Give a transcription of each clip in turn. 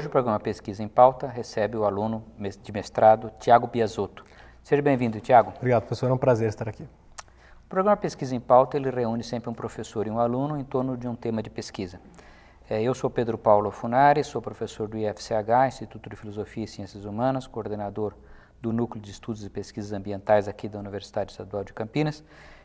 Hoje o programa Pesquisa em Pauta recebe o aluno de mestrado Tiago Biasotto. Seja bem-vindo, Tiago. Obrigado, professor. É um prazer estar aqui. O programa Pesquisa em Pauta ele reúne sempre um professor e um aluno em torno de um tema de pesquisa. É, eu sou Pedro Paulo Funari, sou professor do IFCH, Instituto de Filosofia e Ciências Humanas, coordenador do Núcleo de Estudos e Pesquisas Ambientais aqui da Universidade Estadual de Campinas.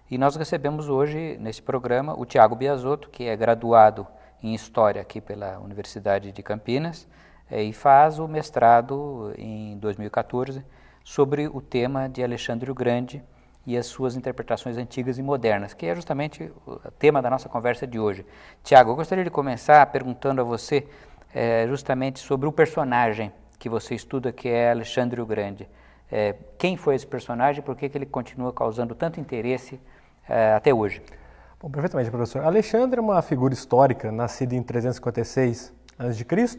E nós recebemos hoje, nesse programa, o Tiago Biasotto, que é graduado em História aqui pela Universidade de Campinas eh, e faz o mestrado em 2014 sobre o tema de Alexandre o Grande e as suas interpretações antigas e modernas, que é justamente o tema da nossa conversa de hoje. Tiago, eu gostaria de começar perguntando a você é, justamente sobre o personagem que você estuda, que é Alexandre o Grande. É, quem foi esse personagem e por que, que ele continua causando tanto interesse é, até hoje? Bom, perfeitamente, professor. Alexandre é uma figura histórica, nascida em 356 a.C.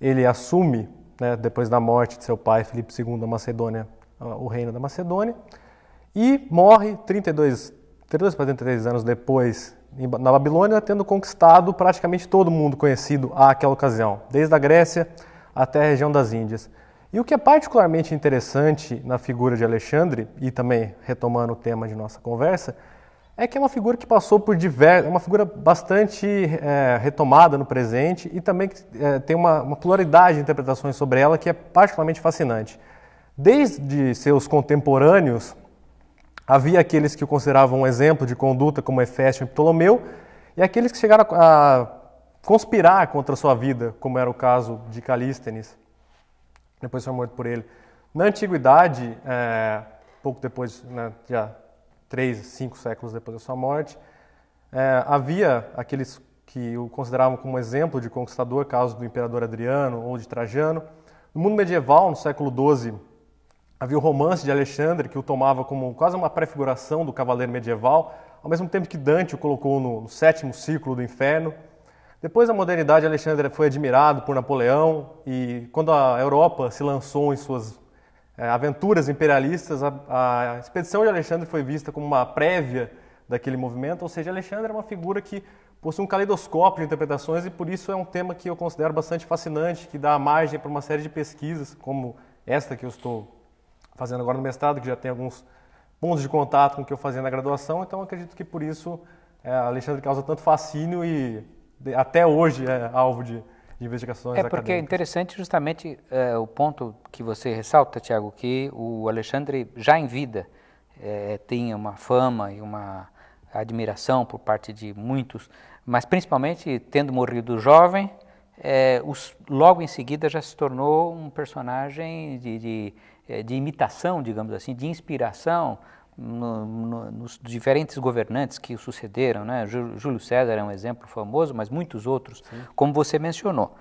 Ele assume, né, depois da morte de seu pai, Filipe II da Macedônia, o reino da Macedônia, e morre 32, 32 para 33 anos depois na Babilônia, tendo conquistado praticamente todo mundo conhecido àquela ocasião, desde a Grécia até a região das Índias. E o que é particularmente interessante na figura de Alexandre, e também retomando o tema de nossa conversa, é que é uma figura que passou por diversas, é uma figura bastante é, retomada no presente e também é, tem uma, uma, pluralidade de interpretações sobre ela que é particularmente fascinante. Desde seus contemporâneos, havia aqueles que o consideravam um exemplo de conduta, como Hefésio e Ptolomeu, e aqueles que chegaram a, a conspirar contra sua vida, como era o caso de Calístenes, depois foi morto por ele. Na antiguidade, é, pouco depois, né, já três, cinco séculos depois da sua morte. É, havia aqueles que o consideravam como exemplo de conquistador, caso do imperador Adriano ou de Trajano. No mundo medieval, no século XII, havia o romance de Alexandre, que o tomava como quase uma prefiguração do cavaleiro medieval, ao mesmo tempo que Dante o colocou no, no sétimo círculo do inferno. Depois da modernidade, Alexandre foi admirado por Napoleão e quando a Europa se lançou em suas é, aventuras imperialistas, a, a expedição de Alexandre foi vista como uma prévia daquele movimento, ou seja, Alexandre é uma figura que possui um caleidoscópio de interpretações e por isso é um tema que eu considero bastante fascinante, que dá margem para uma série de pesquisas, como esta que eu estou fazendo agora no mestrado, que já tem alguns pontos de contato com o que eu fazia na graduação, então acredito que por isso é, Alexandre causa tanto fascínio e até hoje é alvo de de investigações É porque é acadêmicas. é interessante justamente é, o ponto que você ressalta, Tiago, que o Alexandre, já em vida, é, tinha uma fama e uma admiração por parte de muitos, mas principalmente tendo morrido jovem, é, os, logo em seguida já se tornou um personagem de, de, é, de imitação, digamos assim, de inspiração no, no, nos diferentes governantes que o sucederam, né? Júlio César é um exemplo famoso, mas muitos outros, Sim. como você mencionou.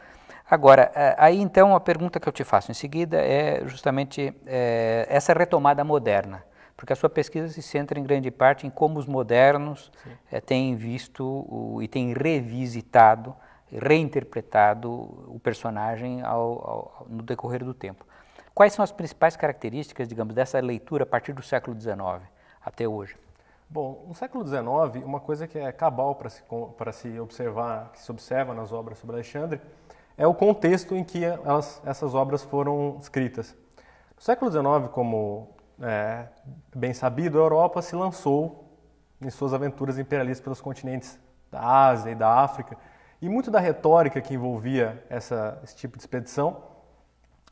Agora, aí então a pergunta que eu te faço em seguida é justamente é, essa retomada moderna, porque a sua pesquisa se centra em grande parte em como os modernos é, têm visto o, e têm revisitado, reinterpretado o personagem ao, ao, no decorrer do tempo. Quais são as principais características, digamos, dessa leitura a partir do século XIX até hoje? Bom, no século XIX, uma coisa que é cabal para se, se observar, que se observa nas obras sobre Alexandre, é o contexto em que elas, essas obras foram escritas. No século XIX, como é, bem sabido, a Europa se lançou em suas aventuras imperialistas pelos continentes da Ásia e da África, e muito da retórica que envolvia essa, esse tipo de expedição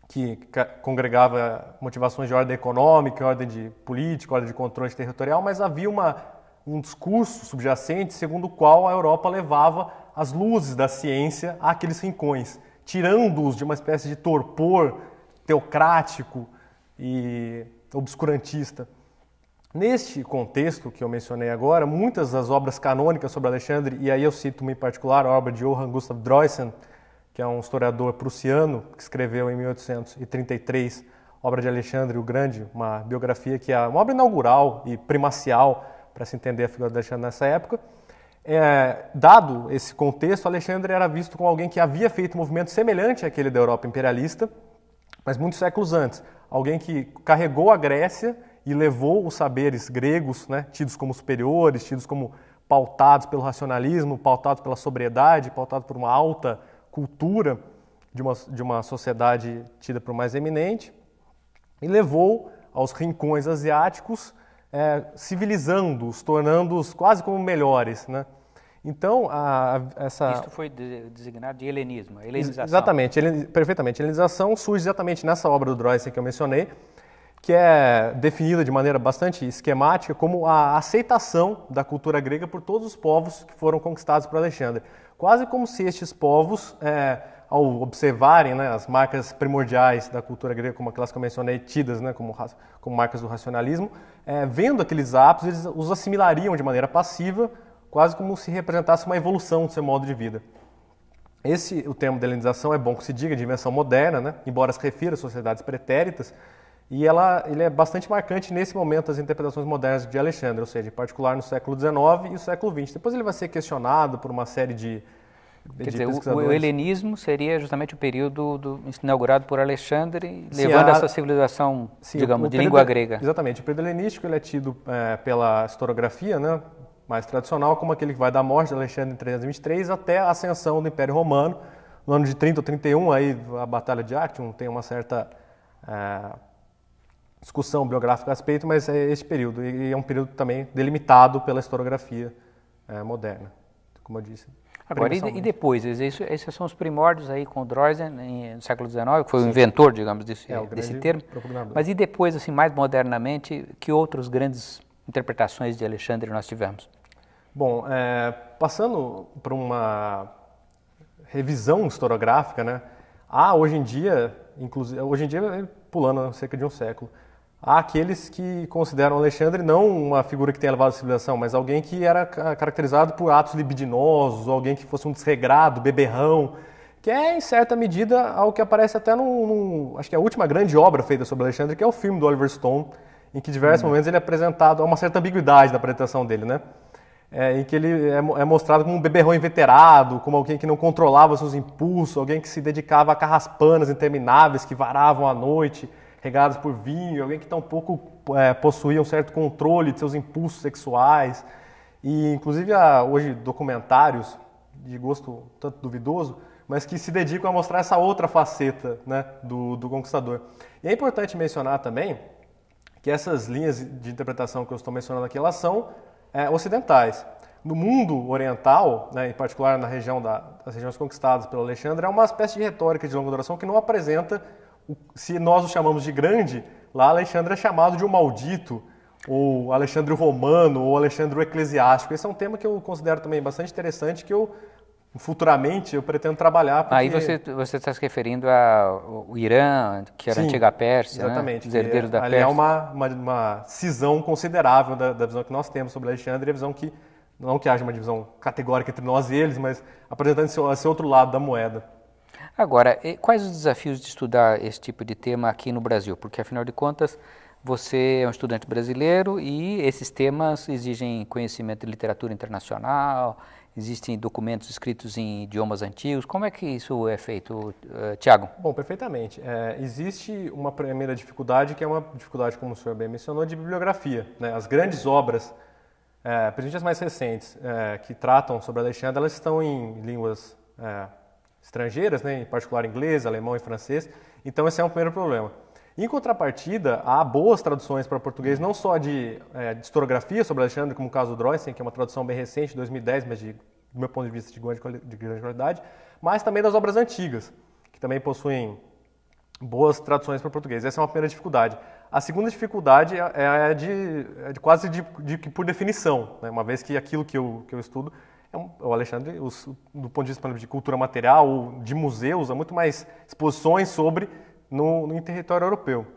que congregava motivações de ordem econômica, ordem de política, ordem de controle territorial, mas havia uma, um discurso subjacente segundo o qual a Europa levava as luzes da ciência àqueles rincões, tirando-os de uma espécie de torpor teocrático e obscurantista. Neste contexto que eu mencionei agora, muitas das obras canônicas sobre Alexandre, e aí eu cito uma em particular, a obra de Johann Gustav Droysen, que é um historiador prussiano que escreveu em 1833 a obra de Alexandre o Grande, uma biografia que é uma obra inaugural e primacial para se entender a figura de Alexandre nessa época. É, dado esse contexto, Alexandre era visto como alguém que havia feito um movimento semelhante àquele da Europa imperialista, mas muitos séculos antes. Alguém que carregou a Grécia e levou os saberes gregos, né, tidos como superiores, tidos como pautados pelo racionalismo, pautados pela sobriedade, pautados por uma alta cultura de uma, de uma sociedade tida por mais eminente e levou aos rincões asiáticos, é, civilizando-os, tornando-os quase como melhores, né? Então, a, a, essa... isso foi de, designado de helenismo, helenização. Exatamente, helen, perfeitamente. Helenização surge exatamente nessa obra do Droysen que eu mencionei, que é definida de maneira bastante esquemática como a aceitação da cultura grega por todos os povos que foram conquistados por Alexandre. Quase como se estes povos, é, ao observarem né, as marcas primordiais da cultura grega, como aquelas que eu mencionei, tidas né, como, como marcas do racionalismo, é, vendo aqueles ápices, eles os assimilariam de maneira passiva, quase como se representasse uma evolução do seu modo de vida. Esse, o termo de helenização é bom que se diga de dimensão moderna, né, embora se refira a sociedades pretéritas, e ela, ele é bastante marcante nesse momento das interpretações modernas de Alexandre, ou seja, em particular no século XIX e o século XX. Depois ele vai ser questionado por uma série de, Quer dizer, o, o, helenismo seria justamente o período do, inaugurado por Alexandre, sim, levando a, essa civilização, sim, digamos, de língua grega. Exatamente. O período helenístico ele é tido é, pela historiografia né, mais tradicional como aquele que vai da morte de Alexandre em 323 até a ascensão do Império Romano, no ano de 30 ou 31, aí a Batalha de Actium tem uma certa é, discussão biográfica a respeito, mas é este período, e é um período também delimitado pela historiografia é, moderna, como eu disse. Agora, e, né? depois, esses são os primórdios aí com o Droysen, no século XIX, que foi Sim. o inventor, digamos, desse, é, desse termo. Mas e depois, assim, mais modernamente, que outras grandes interpretações de Alexandre nós tivemos? Bom, é, passando para uma revisão historiográfica, né? Há hoje em dia, inclusive, hoje em dia eh, pulando cerca de um século, há aqueles que consideram Alexandre não uma figura que tenha levado a civilização, mas alguém que era caracterizado por atos libidinosos, alguém que fosse um desregrado, beberrão, que é, em certa medida, ao que aparece até no, no, Acho que é a última grande obra feita sobre Alexandre, que é o filme do Oliver Stone, em que diversos hum. momentos ele é apresentado, há uma certa ambiguidade na apresentação dele, né? É, em que ele é, é, mostrado como um beberrão inveterado, como alguém que não controlava seus impulsos, alguém que se dedicava a carraspanas intermináveis que varavam à noite regados por vinho, alguém que tampouco é, possuía um certo controle de seus impulsos sexuais. E, inclusive, há hoje documentários de gosto tanto duvidoso, mas que se dedicam a mostrar essa outra faceta né, do, do conquistador. E é importante mencionar também que essas linhas de interpretação que eu estou mencionando aqui, elas são é, ocidentais. No mundo oriental, né, em particular na região da, das regiões conquistadas pelo Alexandre, é uma espécie de retórica de longa duração que não apresenta se nós o chamamos de grande, lá Alexandre é chamado de um maldito, ou Alexandre o Romano, ou Alexandre o Eclesiástico. Esse é um tema que eu considero também bastante interessante, que eu futuramente eu pretendo trabalhar. Porque... Aí você, você está se referindo ao Irã, que era Sim, a antiga Pérsia, né? exatamente, né? os herdeiros da ali É uma, uma, uma cisão considerável da, da visão que nós temos sobre Alexandre, a visão que, não que haja uma divisão categórica entre nós e eles, mas apresentando esse, esse outro lado da moeda. Agora, quais os desafios de estudar esse tipo de tema aqui no Brasil? Porque, afinal de contas, você é um estudante brasileiro e esses temas exigem conhecimento de literatura internacional, existem documentos escritos em idiomas antigos. Como é que isso é feito, eh, Tiago? Bom, perfeitamente. É, existe uma primeira dificuldade, que é uma dificuldade, como o senhor bem mencionou, de bibliografia. Né? As grandes obras, é, principalmente as mais recentes, é, que tratam sobre Alexandre, elas estão em línguas estrangeiras, né, em particular inglês, alemão e francês. Então esse é um primeiro problema. Em contrapartida, há boas traduções para português, não só de, é, de historiografia sobre Alexandre, como o caso do Droysen, que é uma tradução bem recente, 2010, mas de, do meu ponto de vista de grande, de grande qualidade, mas também das obras antigas, que também possuem boas traduções para português. Essa é uma primeira dificuldade. A segunda dificuldade é, é de, é de quase de, de, por definição, né? uma vez que aquilo que eu, que eu estudo é o Alexandre, os, do ponto de vista de cultura material, de museus, há muito mais exposições sobre no, no território europeu.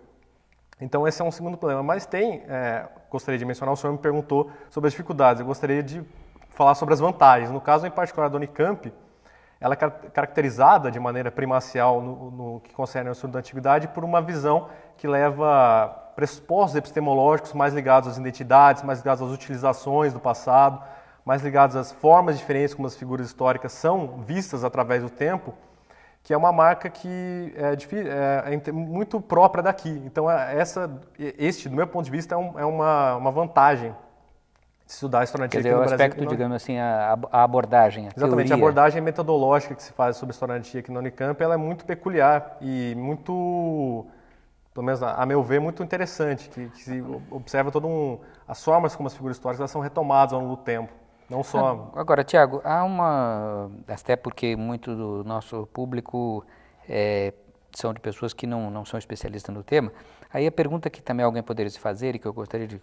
Então esse é um segundo problema. Mas tem, é, gostaria de mencionar, o senhor me perguntou sobre as dificuldades. Eu gostaria de falar sobre as vantagens. No caso, em particular, da Unicamp, ela é caracterizada de maneira primacial no, no que concerne ao estudo da antiguidade por uma visão que leva pressupostos epistemológicos mais ligados às identidades, mais ligados às utilizações do passado, mais ligados às formas diferentes como as figuras históricas são vistas através do tempo, que é uma marca que é, é, é muito própria daqui. Então, é, essa, este, do meu ponto de vista, é, um, é uma, uma vantagem de estudar a história antiga Quer dizer, aqui no o aspecto, digamos assim, a, a abordagem, a Exatamente, teoria. a abordagem metodológica que se faz sobre a história antiga aqui no Unicamp, ela é muito peculiar e muito pelo menos a meu ver, muito interessante, que, que se observa todo um... As formas como as figuras históricas elas são retomadas ao longo do tempo. Não só. Ah, agora, Tiago, há uma. Até porque muito do nosso público é, são de pessoas que não, não são especialistas no tema. Aí a pergunta que também alguém poderia se fazer e que eu gostaria de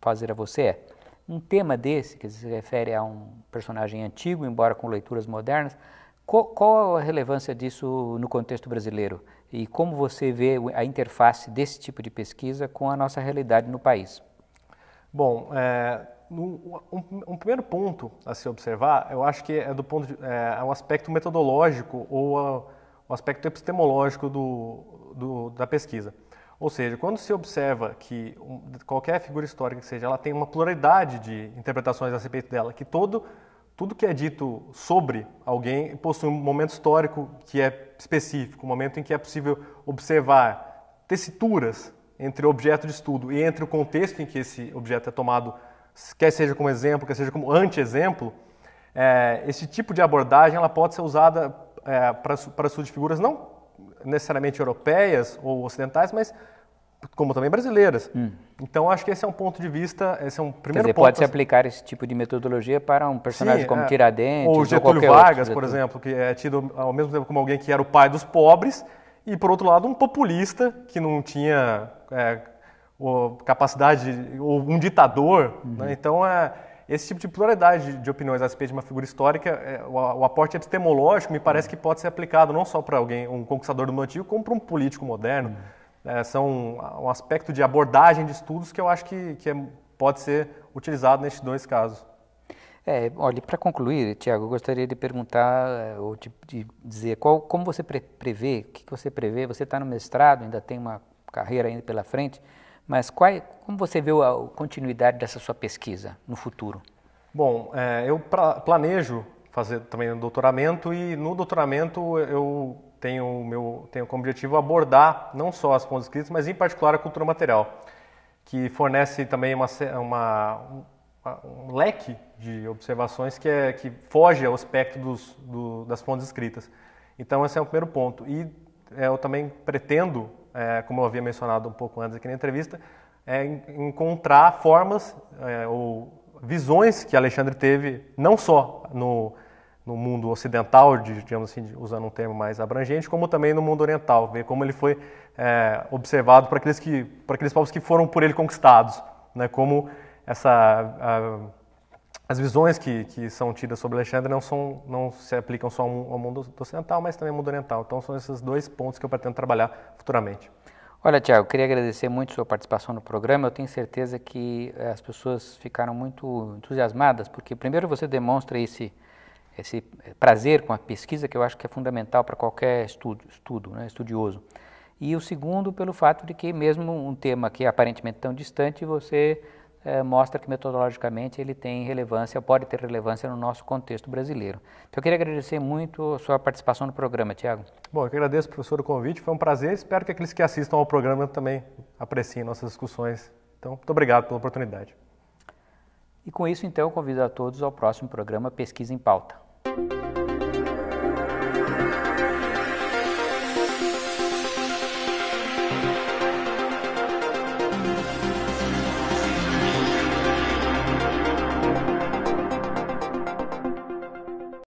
fazer a você é: um tema desse, que se refere a um personagem antigo, embora com leituras modernas, qual, qual, a relevância disso no contexto brasileiro? E como você vê a interface desse tipo de pesquisa com a nossa realidade no país? Bom, é, um, um, um, primeiro ponto a se observar, eu acho que é do ponto de, é, é um aspecto metodológico ou o ah, um aspecto epistemológico do, do, da pesquisa. Ou seja, quando se observa que qualquer figura histórica que seja, ela tem uma pluralidade de interpretações a respeito dela, que todo tudo que é dito sobre alguém possui um momento histórico que é específico, um momento em que é possível observar tessituras entre o objeto de estudo e entre o contexto em que esse objeto é tomado quer seja como exemplo, quer seja como anti-exemplo, é, esse tipo de abordagem ela pode ser usada é, para estudo de figuras não necessariamente europeias ou ocidentais, mas como também brasileiras. Hum. Então acho que esse é um ponto de vista, esse é um primeiro dizer, ponto. Pode se aplicar esse tipo de metodologia para um personagem Sim, como é, Tiradentes ou Getúlio ou Vargas, outro. por exemplo, que é tido ao mesmo tempo como alguém que era o pai dos pobres e por outro lado um populista que não tinha é, ou capacidade, ou um ditador. Uhum. Né? Então, é, esse tipo de pluralidade de opiniões a respeito de uma figura histórica, é, o, o, aporte epistemológico me parece que pode ser aplicado não só para alguém, um conquistador do antigo, como para um político moderno. Uhum. É, são um, um aspecto de abordagem de estudos que eu acho que, que é, pode ser utilizado nestes dois casos. É, olha, para concluir, Tiago, eu gostaria de perguntar é, ou de, de dizer qual, como você pre prevê, o que, que você prevê, você está no mestrado, ainda tem uma carreira ainda pela frente, mas qual, como você vê a continuidade dessa sua pesquisa no futuro? Bom, é, eu pra, planejo fazer também um doutoramento e no doutoramento eu tenho, meu, tenho como objetivo abordar não só as fontes escritas, mas em particular a cultura material, que fornece também uma, uma, um leque de observações que, é, que foge ao espectro dos, do, das fontes escritas. Então esse é o primeiro ponto. E é, eu também pretendo é, como eu havia mencionado um pouco antes aqui na entrevista, é encontrar formas é, ou visões que Alexandre teve, não só no, no mundo ocidental, digamos assim, usando um termo mais abrangente, como também no mundo oriental, ver como ele foi é, observado para aqueles, que, aqueles povos que foram por ele conquistados, né, como essa... A, as visões que, que são tidas sobre Alexandre não, são, não se aplicam só ao mundo ocidental, mas também ao mundo oriental. Então, são esses dois pontos que eu pretendo trabalhar futuramente. Olha, Tiago, queria agradecer muito sua participação no programa. Eu tenho certeza que eh, as pessoas ficaram muito entusiasmadas, porque primeiro você demonstra esse, esse eh, prazer com a pesquisa, que eu acho que é fundamental para qualquer estudo, estudo né, estudioso. E o segundo, pelo fato de que, mesmo um tema que é aparentemente tão distante, você eh, mostra que metodologicamente ele tem relevância, pode ter relevância no nosso contexto brasileiro. Então, eu queria agradecer muito a sua participação no programa, Tiago. Bom, eu que agradeço, professor, o convite, foi um prazer. Espero que aqueles que assistam ao programa também apreciem nossas discussões. Então, muito obrigado pela oportunidade. E com isso, então, eu convido a todos ao próximo programa Pesquisa em Pauta.